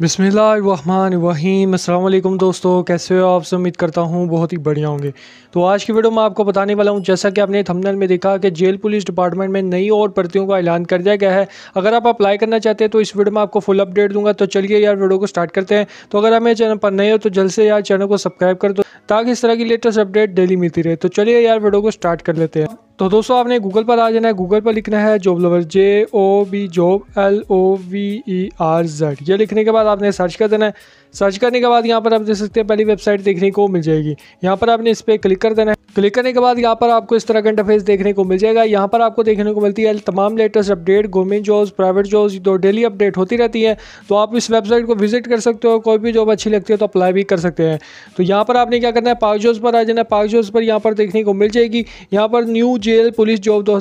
बिसमीम अल्लाम दोस्तों कैसे हो आपसे उम्मीद करता हूँ बहुत ही बढ़िया होंगे तो आज की वीडियो में आपको बताने वाला हूँ जैसा कि आपने थंबनेल में देखा कि जेल पुलिस डिपार्टमेंट में नई और भर्तियों का ऐलान कर दिया गया है अगर आप अप्लाई करना चाहते हैं तो इस वीडियो में आपको फुल अपडेट दूंगा तो चलिए यार वीडियो को स्टार्ट करते हैं तो अगर आप मेरे चैनल पर नए हो तो जल्द से यार चैनल को सब्सक्राइब कर दो ताकि इस तरह की लेटेस्ट अपडेट डेली मिलती रहे तो चलिए यार वीडियो को स्टार्ट कर लेते हैं तो दोस्तों आपने गूगल पर आ जाना है गूगल पर लिखना है job lover J O B job L O V E R Z ये लिखने के बाद आपने सर्च कर देना है सर्च करने के बाद यहाँ पर आप देख सकते हैं पहली वेबसाइट देखने को मिल जाएगी यहाँ पर आपने इस पर क्लिक कर देना है क्लिक करने के बाद यहाँ पर आपको इस तरह का इंटरफेस देखने को मिल जाएगा यहाँ पर आपको देखने को मिलती है तमाम latest update government jobs private jobs तो डेली अपडेट होती रहती हैं तो आप इस वेबसाइट को विजिट कर सकते हो कोई भी जॉब अच्छी लगती है तो अप्लाई भी कर सकते हैं तो यहाँ पर आपने क्या करना है पाक जॉब्स पर आ जाना है पाक जॉब्स पर यहाँ पर देखने को मिल जाएगी यहाँ पर न्यू जेल पुलिस जॉब दो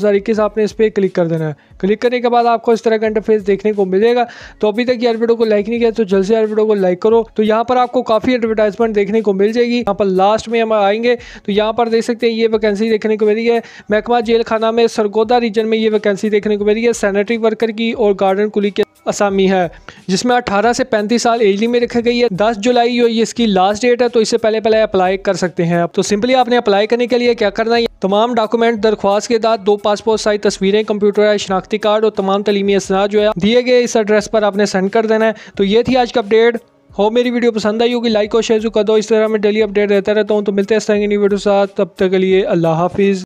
आपने इस पर क्लिक कर देना है क्लिक करने के बाद आपको इस तरह का इंटरफेस देखने को मिलेगा तो अभी तक यार वीडियो को लाइक नहीं किया तो जल्द से यार वीडियो को लाइक करो तो यहाँ पर आपको काफ़ी एडवर्टाइजमेंट देखने को मिल जाएगी यहाँ पर लास्ट में हम आएंगे तो यहाँ पर देख सकते हैं ये वैकेंसी देखने को मिली है महकमा जेल खाना में सरगोदा रीजन में ये वैकेंसी देखने को मिली है सैनिटरी वर्कर की और गार्डन कुली के असामी है जिसमें 18 से 35 साल एज लिमिट रखी गई है 10 जुलाई ये इसकी लास्ट डेट है तो इससे पहले पहले अप्लाई कर सकते हैं तो सिंपली आपने अप्लाई करने के लिए क्या करना है तमाम डॉक्यूमेंट दरख्वास्त के साथ दो पासपोर्ट साइज तस्वीरें कंप्यूटर है शनाख्ती कार्ड और तमाम तलीमी असनाद जो है दिए गए इस एड्रेस पर आपने सेंड कर देना है तो ये थी आज का अपडेट हो मेरी वीडियो पसंद आई होगी लाइक और शेयर जो कर दो इस तरह मैं डेली अपडेट देता रहता हूँ तो मिलते हैं इस तरह की वीडियो साथ तब तक के लिए अल्लाह हाफिज़